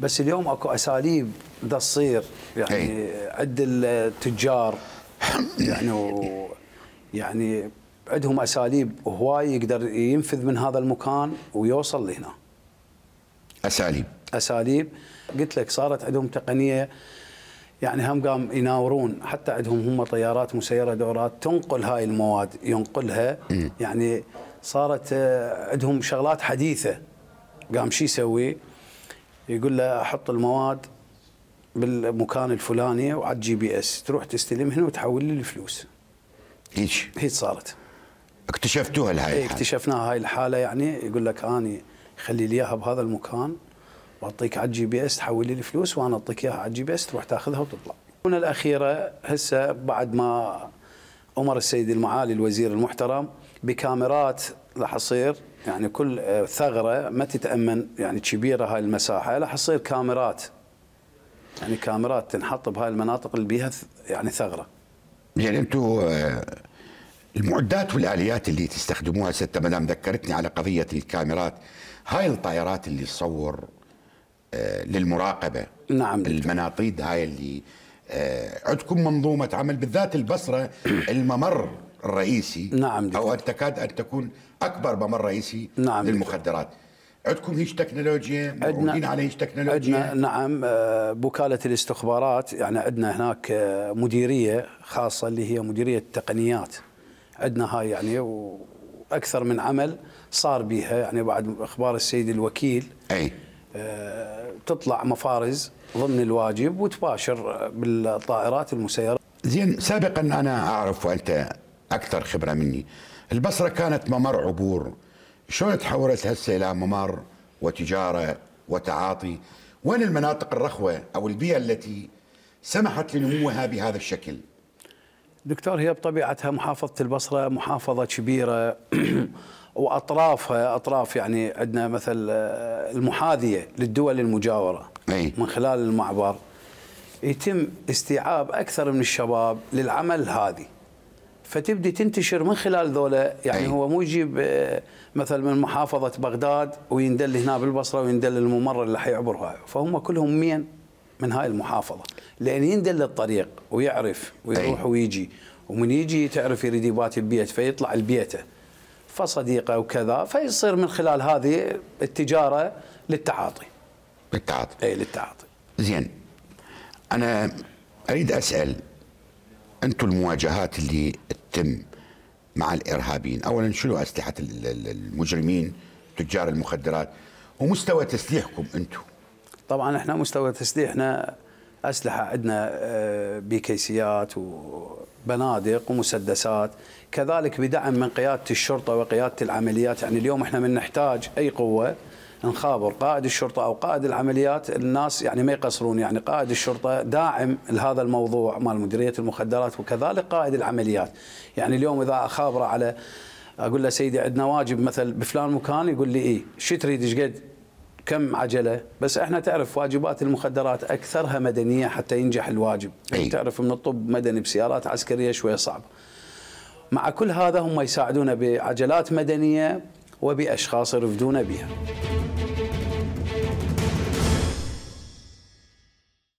بس اليوم اكو اساليب دا تصير يعني إيه. عند التجار يعني و يعني عندهم اساليب هواي يقدر ينفذ من هذا المكان ويوصل لهنا اساليب اساليب قلت لك صارت عندهم تقنيه يعني هم قام يناورون حتى عندهم هم طيارات مسيره دورات تنقل هاي المواد ينقلها يعني صارت آه، عندهم شغلات حديثه قام شو يسوي؟ يقول له احط المواد بالمكان الفلاني وعلى الجي بي اس تروح تستلم هنا وتحول لي الفلوس هيك هيك صارت اكتشفتوها هاي إيه، الحاله اكتشفناها هاي الحاله يعني يقول لك اني خلي لي اياها بهذا المكان واعطيك على الجي بي اس تحول لي الفلوس وانا اعطيك اياها على الجي بي اس تروح تاخذها وتطلع. هنا الاخيره هسه بعد ما عمر السيد المعالي الوزير المحترم بكاميرات راح يصير يعني كل آه، ثغره ما تتامن يعني كبيره هاي المساحه راح يصير كاميرات يعني كاميرات تنحط بهاي المناطق اللي بيها يعني ثغره يعني انتم آه، المعدات والاليات اللي تستخدموها ستة ما دام ذكرتني على قضيه الكاميرات هاي الطائرات اللي تصور آه، للمراقبه نعم المناطيد هاي اللي عندكم منظومه عمل بالذات البصره الممر الرئيسي نعم دكتور. او ان تكاد ان تكون اكبر ممر رئيسي نعم للمخدرات عندكم هيش تكنولوجيا موجودين على هيش تكنولوجيا عندنا نعم آه، بوكاله الاستخبارات يعني عندنا هناك آه، مديريه خاصه اللي هي مديريه التقنيات عندنا هاي يعني واكثر من عمل صار بها يعني بعد اخبار السيد الوكيل اي آه، تطلع مفارز ضمن الواجب وتباشر بالطائرات المسيره زين سابقا انا اعرف وانت اكثر خبره مني البصره كانت ممر عبور شلون تحولت هسه الى ممر وتجاره وتعاطي وين المناطق الرخوه او البيئه التي سمحت لنموها بهذا الشكل دكتور هي بطبيعتها محافظه البصره محافظه كبيره واطرافها اطراف يعني عندنا مثل آه، المحاذيه للدول المجاوره أي. من خلال المعبر يتم استيعاب اكثر من الشباب للعمل هذه فتبدي تنتشر من خلال ذولا يعني أي. هو مو يجيب آه، مثلا من محافظه بغداد ويندل هنا بالبصره ويندل الممر اللي حيعبرها فهم كلهم مين من هاي المحافظه لان يندل الطريق ويعرف ويروح أي. ويجي ومن يجي تعرف يريد يبات البيت فيطلع لبيته فصديقه وكذا فيصير من خلال هذه التجاره للتعاطي للتعاطي اي للتعاطي زين انا اريد اسال انتم المواجهات اللي تتم مع الارهابيين، اولا شنو اسلحه المجرمين تجار المخدرات ومستوى تسليحكم انتم؟ طبعا احنا مستوى تسليحنا اسلحه عندنا آه، بكيسيات وبنادق ومسدسات كذلك بدعم من قياده الشرطه وقياده العمليات يعني اليوم احنا من نحتاج اي قوه نخابر قائد الشرطه او قائد العمليات الناس يعني ما يقصرون يعني قائد الشرطه داعم لهذا الموضوع مال مديريه المخدرات وكذلك قائد العمليات يعني اليوم اذا اخابره على اقول له سيدي عندنا واجب مثل بفلان مكان يقول لي ايه شو تريد ايش قد كم عجله بس احنا تعرف واجبات المخدرات اكثرها مدنيه حتى ينجح الواجب أي. تعرف من الطب مدني بسيارات عسكريه شويه صعبه مع كل هذا هم يساعدونا بعجلات مدنيه وباشخاص يرفدون بها